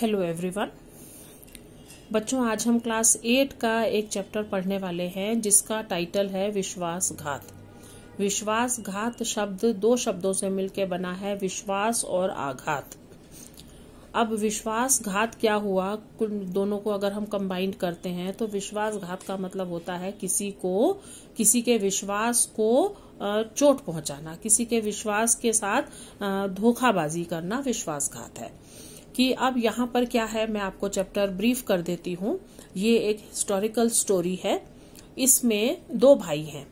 hello everyone बच्चों आज हम क्लास एट का एक चैप्टर पढ़ने वाले हैं जिसका टाइटल है विश्वासघात विश्वासघात शब्द दो शब्दों से मिलकर बना है विश्वास और आघात अब विश्वासघात क्या हुआ दोनों को अगर हम कंबाइंड करते हैं तो विश्वासघात का मतलब होता है किसी को किसी के विश्वास को चोट पहुंचाना किसी के विश्वास के साथ धोखाबाजी करना विश्वासघात है कि अब यहाँ पर क्या है मैं आपको चैप्टर ब्रीफ कर देती हूँ ये एक हिस्टोरिकल स्टोरी है इसमें दो भाई हैं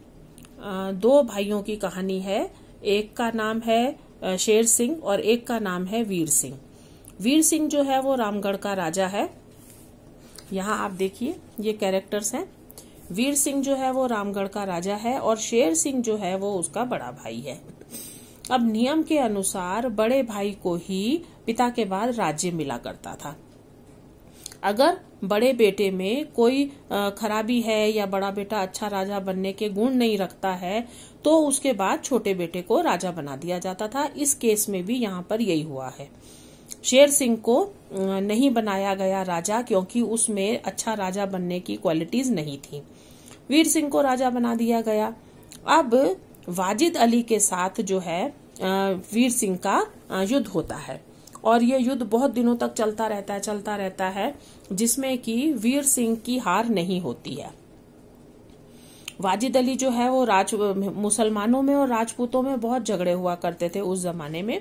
दो भाइयों की कहानी है एक का नाम है शेर सिंह और एक का नाम है वीर सिंह वीर सिंह जो है वो रामगढ़ का राजा है यहाँ आप देखिए ये कैरेक्टर्स हैं वीर सिंह जो है वो रामगढ़ का राजा है और शेर सिंह जो है वो उसका बड़ा भाई है अब नियम के अनुसार बड़े भाई को ही पिता के बाद राज्य मिला करता था अगर बड़े बेटे में कोई खराबी है या बड़ा बेटा अच्छा राजा बनने के गुण नहीं रखता है तो उसके बाद छोटे बेटे को राजा बना दिया जाता था इस केस में भी यहाँ पर यही हुआ है शेर सिंह को नहीं बनाया गया राजा क्योंकि उसमें अच्छा राजा बनने की क्वालिटीज नहीं थी वीर सिंह को राजा बना दिया गया अब वाजिद अली के साथ जो है वीर सिंह का युद्ध होता है और ये युद्ध बहुत दिनों तक चलता रहता है चलता रहता है जिसमें कि वीर सिंह की हार नहीं होती है वाजिद अली जो है वो राज मुसलमानों में और राजपूतों में बहुत झगड़े हुआ करते थे उस जमाने में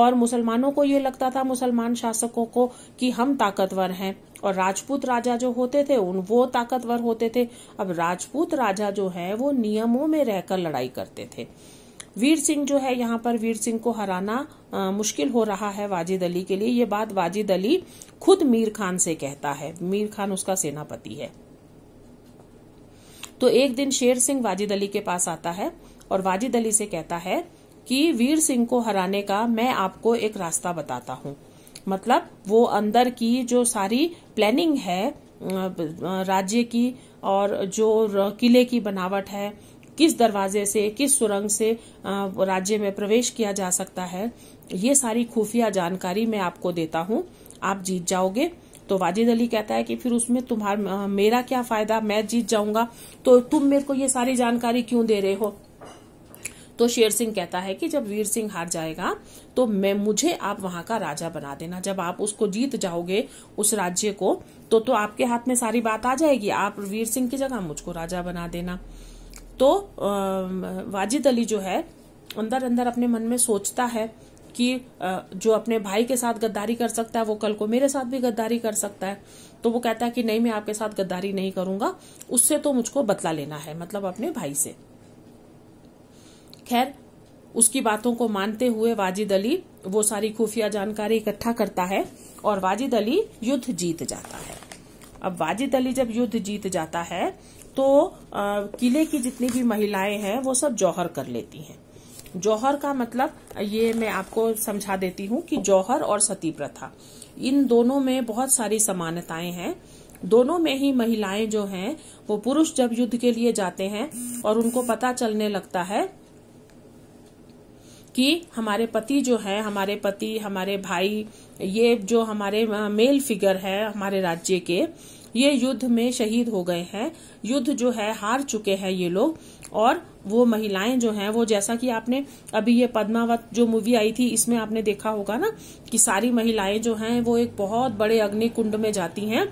और मुसलमानों को ये लगता था मुसलमान शासकों को कि हम ताकतवर हैं और राजपूत राजा जो होते थे उन वो ताकतवर होते थे अब राजपूत राजा जो है वो नियमों में रहकर लड़ाई करते थे वीर सिंह जो है यहाँ पर वीर सिंह को हराना आ, मुश्किल हो रहा है वाजिद अली के लिए ये बात वाजिद अली खुद मीर खान से कहता है मीर खान उसका सेनापति है तो एक दिन शेर सिंह वाजिद अली के पास आता है और वाजिद अली से कहता है कि वीर सिंह को हराने का मैं आपको एक रास्ता बताता हूँ मतलब वो अंदर की जो सारी प्लानिंग है राज्य की और जो किले की बनावट है किस दरवाजे से किस सुरंग से राज्य में प्रवेश किया जा सकता है ये सारी खुफिया जानकारी मैं आपको देता हूँ आप जीत जाओगे तो वाजिद अली कहता है कि फिर उसमें तुम्हारा मेरा क्या फायदा मैं जीत जाऊंगा तो तुम मेरे को ये सारी जानकारी क्यों दे रहे हो तो शेर सिंह कहता है कि जब वीर सिंह हार जाएगा तो मैं मुझे आप वहां का राजा बना देना जब आप उसको जीत जाओगे उस राज्य को तो तो आपके हाथ में सारी बात आ जाएगी आप वीर सिंह की जगह मुझको राजा बना देना तो वाजिद अली जो है अंदर अंदर अपने मन में सोचता है कि जो अपने भाई के साथ गद्दारी कर सकता है वो कल को मेरे साथ भी गद्दारी कर सकता है तो वो कहता है कि नहीं मैं आपके साथ गद्दारी नहीं करूंगा उससे तो मुझको बदला लेना है मतलब अपने भाई से खैर उसकी बातों को मानते हुए वाजिद अली वो सारी खुफिया जानकारी इकट्ठा करता है और वाजिद अली युद्ध जीत जाता है अब वाजिद अली जब युद्ध जीत जाता है तो आ, किले की जितनी भी महिलाएं हैं वो सब जौहर कर लेती हैं जौहर का मतलब ये मैं आपको समझा देती हूँ कि जौहर और सती प्रथा इन दोनों में बहुत सारी समानताएं हैं दोनों में ही महिलाएं जो हैं वो पुरुष जब युद्ध के लिए जाते हैं और उनको पता चलने लगता है कि हमारे पति जो है हमारे पति हमारे भाई ये जो हमारे मेल फिगर है हमारे राज्य के ये युद्ध में शहीद हो गए हैं युद्ध जो है हार चुके हैं ये लोग और वो महिलाएं जो हैं वो जैसा कि आपने अभी ये पद्मावत जो मूवी आई थी इसमें आपने देखा होगा ना कि सारी महिलाएं जो हैं वो एक बहुत बड़े अग्नि कुंड में जाती हैं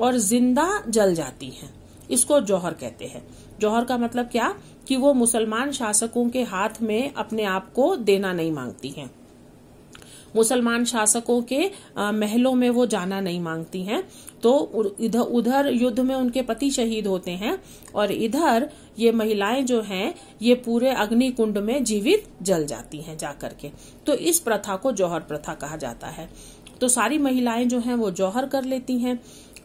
और जिंदा जल जाती हैं इसको जौहर कहते हैं जौहर का मतलब क्या कि वो मुसलमान शासकों के हाथ में अपने आप को देना नहीं मांगती हैं मुसलमान शासकों के महलों में वो जाना नहीं मांगती हैं तो इधर उधर युद्ध में उनके पति शहीद होते हैं और इधर ये महिलाएं जो हैं ये पूरे अग्नि कुंड में जीवित जल जाती हैं जाकर के तो इस प्रथा को जौहर प्रथा कहा जाता है तो सारी महिलाएं जो हैं वो जौहर कर लेती हैं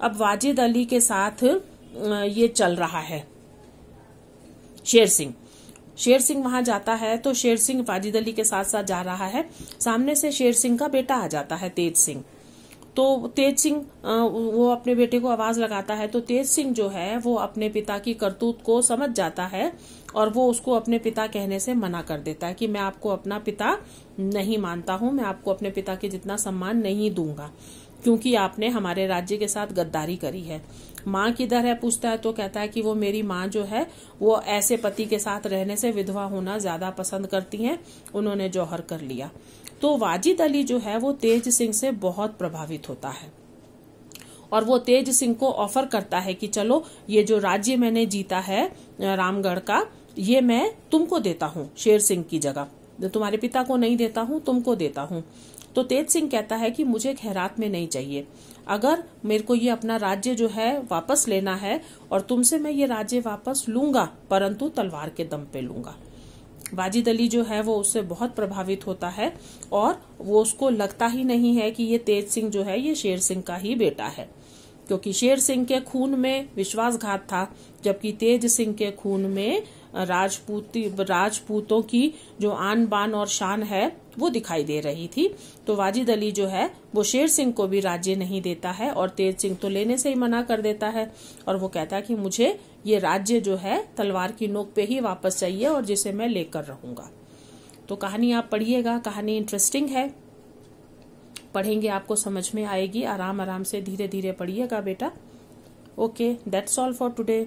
अब वाजिद अली के साथ ये चल रहा है शेर सिंह शेर सिंह वहां जाता है तो शेर सिंह वाजिद अली के साथ साथ जा रहा है सामने से शेर सिंह का बेटा आ जाता है तेज सिंह तो तेज सिंह वो अपने बेटे को आवाज लगाता है तो तेज सिंह जो है वो अपने पिता की करतूत को समझ जाता है और वो उसको अपने पिता कहने से मना कर देता है कि मैं आपको अपना पिता नहीं मानता हूं मैं आपको अपने पिता के जितना सम्मान नहीं दूंगा क्योंकि आपने हमारे राज्य के साथ गद्दारी करी है माँ किधर है पूछता है तो कहता है कि वो मेरी माँ जो है वो ऐसे पति के साथ रहने से विधवा होना ज्यादा पसंद करती हैं उन्होंने जौहर कर लिया तो वाजिद अली जो है वो तेज सिंह से बहुत प्रभावित होता है और वो तेज सिंह को ऑफर करता है कि चलो ये जो राज्य मैंने जीता है रामगढ़ का ये मैं तुमको देता हूँ शेर सिंह की जगह तुम्हारे पिता को नहीं देता हूँ तुमको देता हूँ तो तेज सिंह कहता है कि मुझे खैरात में नहीं चाहिए अगर मेरे को ये अपना राज्य जो है वापस लेना है और तुमसे मैं ये राज्य वापस लूंगा परंतु तलवार के दम पे लूंगा वाजिद अली जो है वो उससे बहुत प्रभावित होता है और वो उसको लगता ही नहीं है कि ये तेज सिंह जो है ये शेर सिंह का ही बेटा है क्योंकि शेर सिंह के खून में विश्वासघात था जबकि तेज सिंह के खून में राजपूती राजपूतों की जो आन बान और शान है वो दिखाई दे रही थी तो वाजिद अली जो है वो शेर सिंह को भी राज्य नहीं देता है और तेज सिंह तो लेने से ही मना कर देता है और वो कहता है कि मुझे ये राज्य जो है तलवार की नोक पे ही वापस चाहिए और जिसे मैं लेकर रहूंगा तो कहानी आप पढ़िएगा कहानी इंटरेस्टिंग है पढ़ेंगे आपको समझ में आएगी आराम आराम से धीरे धीरे पढ़िएगा बेटा okay that's all for today